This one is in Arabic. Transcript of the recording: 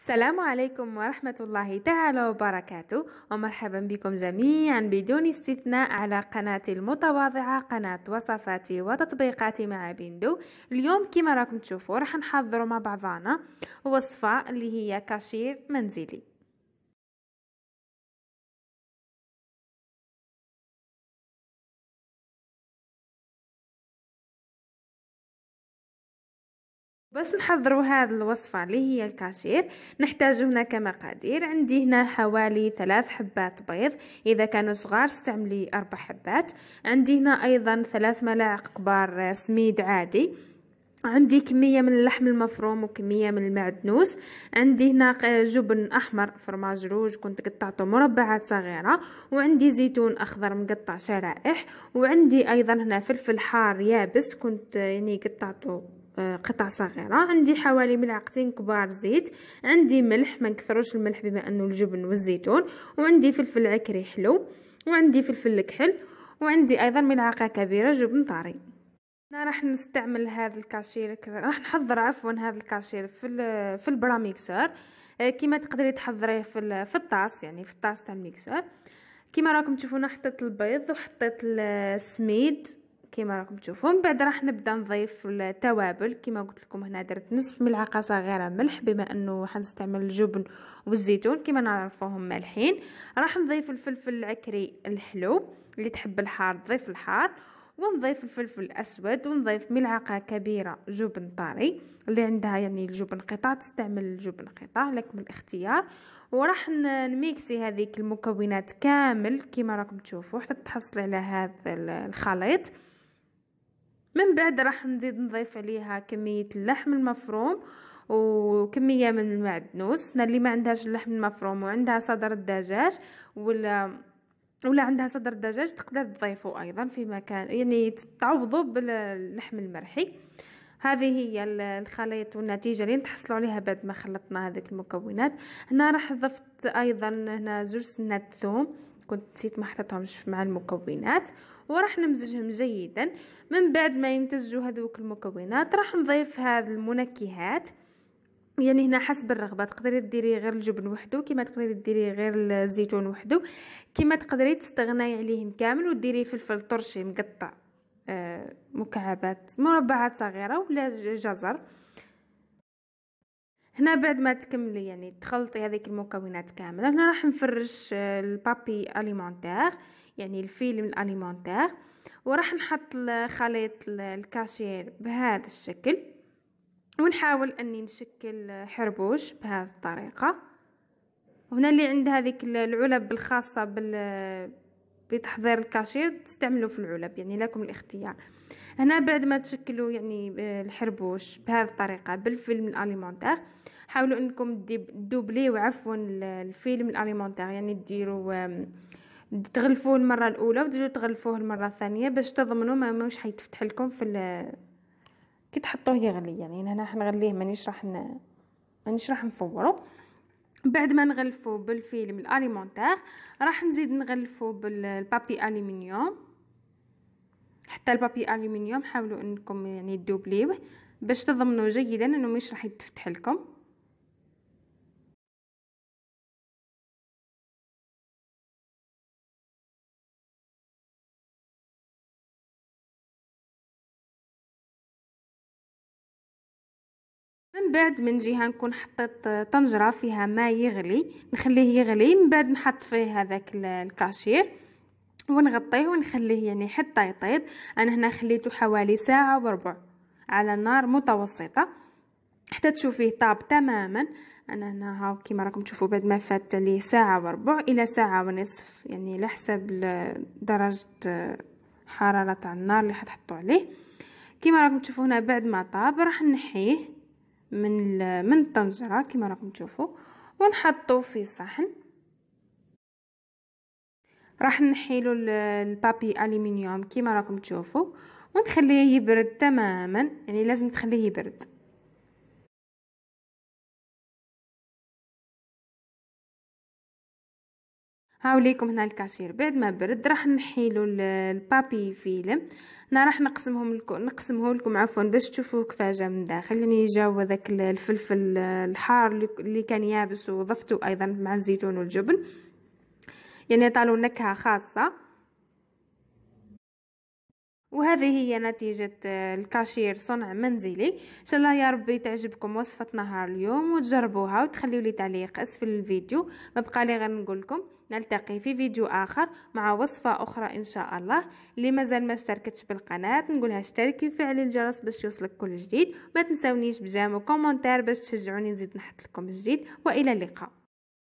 السلام عليكم ورحمة الله تعالى وبركاته ومرحبا بكم جميعا بدون استثناء على قناتي المتواضعة قناة وصفاتي وتطبيقاتي مع بندو اليوم كما راكم تشوفوا راح نحضروا مع بعضنا وصفة اللي هي كاشير منزلي باش نحضروا هذه الوصفة اللي هي الكاشير نحتاج هنا كمقادير عندي هنا حوالي ثلاث حبات بيض إذا كانوا صغار استعملي أربع حبات عندي هنا أيضا ثلاث ملاعق كبار سميد عادي عندي كمية من اللحم المفروم وكمية من المعدنوس عندي هنا جبن أحمر فرماج روج كنت قطعته مربعات صغيرة وعندي زيتون أخضر مقطع شرائح وعندي أيضا هنا فلفل حار يابس كنت يعني قطعته آه، قطع صغيره عندي حوالي ملعقتين كبار زيت عندي ملح ما نكثروش الملح بما انه الجبن والزيتون وعندي فلفل عكري حلو وعندي فلفل الكحل وعندي ايضا ملعقه كبيره جبن طري انا راح نستعمل هذا الكاشير راح نحضر عفوا هذا الكاشير في في البراميكسر آه، كما تقدري تحضريه في في الطاس يعني في الطاس تاع الميكسر كما راكم تشوفون حطيت البيض وحطيت السميد كما راكم تشوفوا من بعد راح نبدا نضيف التوابل كما قلت لكم هنا درت نصف ملعقه صغيره ملح بما انه حنستعمل الجبن والزيتون كما نعرفوهم مالحين راح نضيف الفلفل العكري الحلو اللي تحب الحار ضيف الحار ونضيف الفلفل الاسود ونضيف ملعقه كبيره جبن طاري اللي عندها يعني الجبن قطع تستعمل الجبن قطع لكم الاختيار وراح نميكسي هذيك المكونات كامل كما راكم تشوفوا حتى تحصلي على هذا الخليط من بعد راح نزيد نضيف عليها كمية اللحم المفروم وكمية من المعدنوس اللي ما عندهاش اللحم المفروم وعندها صدر الدجاج ولا ولا عندها صدر الدجاج تقدر تضيفه ايضا في مكان يعني تعوضه باللحم المرحي هذه هي الخليط والنتيجه اللي نتحصلوا عليها بعد ما خلطنا هذه المكونات هنا راح ضفت ايضا هنا زوج سنات ثوم كنت نسيت ما حطيتهمش مع المكونات وراح نمزجهم جيدا من بعد ما يمتزجوا هذوك المكونات راح نضيف هذه المنكهات يعني هنا حسب الرغبه تقدري ديري غير الجبن وحده كيما تقدري ديري غير الزيتون وحده كيما تقدري تستغناي عليهم كامل وديري فلفل طرشي مقطع آه، مكعبات مربعات صغيره ولا جزر هنا بعد ما تكملي يعني تخلطي هذيك المكونات كامله هنا راح نفرش آه، البابي اليمونتير يعني الفيلم الاليمونتير وراح نحط خليط الكاشير بهذا الشكل ونحاول اني نشكل حربوش بهذه الطريقه وهنا اللي عند هذيك العلب الخاصه بال بتحضير الكاشير تستعملوا في العلب يعني لكم الاختيار هنا بعد ما تشكلوا يعني الحربوش بهذه الطريقه بالفيلم الاليمونتير حاولوا انكم تدوبليو عفوا الفيلم الاليمونتير يعني ديروا تغلفوه المره الاولى وتجيو تغلفوه المره الثانيه باش تضمنوا ما مش حيتفتح لكم في كي تحطوه يغلي يعني هنا راح نغليه مانيش راح ن... مانيش راح نفورو بعد ما نغلفو بالفيلم الاليمونتير راح نزيد نغلفو بالبابي الومنيوم حتى البابي الومنيوم حاولوا انكم يعني دوبليوه باش تضمنوا جيدا انه مش راح يتفتح لكم من بعد من جهه نكون حطيت طنجره فيها ما يغلي نخليه يغلي من بعد نحط فيه هذاك الكاشير ونغطيه ونخليه يعني حتى يطيب انا هنا خليته حوالي ساعه وربع على نار متوسطه حتى تشوفيه طاب تماما انا هنا هاو كيما راكم تشوفوا بعد ما فات لي ساعه وربع الى ساعه ونصف يعني على حسب درجه حراره تاع النار اللي حتحطوا عليه كيما راكم تشوفوا هنا بعد ما طاب راح نحيه من من الطنجره كما راكم تشوفوا ونحطو في صحن راح نحيلو البابي الومنيوم كما راكم تشوفوا ونخليه يبرد تماما يعني لازم تخليه يبرد هاوليكم هنا الكاشير بعد ما برد راح نحيلو البابي فيلم انا راح نقسمهم لكم نقسمه لكم عفوا باش تشوفوا كيفاه جا من داخل يعني جاو هذاك الفلفل الحار اللي كان يابس وضفته ايضا مع الزيتون والجبن يعني عطالو نكهه خاصه وهذه هي نتيجة آه، الكاشير صنع منزلي إن شاء الله يا ربي تعجبكم وصفة نهار اليوم وتجربوها وتخليوا لي تعليق أسفل الفيديو ما بقى لي غير نقول لكم نلتقي في فيديو آخر مع وصفة أخرى إن شاء الله اللي مازال ما اشتركتش بالقناة نقولها اشتركي وفعلي الجرس باش يوصلك كل جديد ما تنسونيش بجام وكومنتار باش تشجعوني نزيد نحط لكم جديد وإلى اللقاء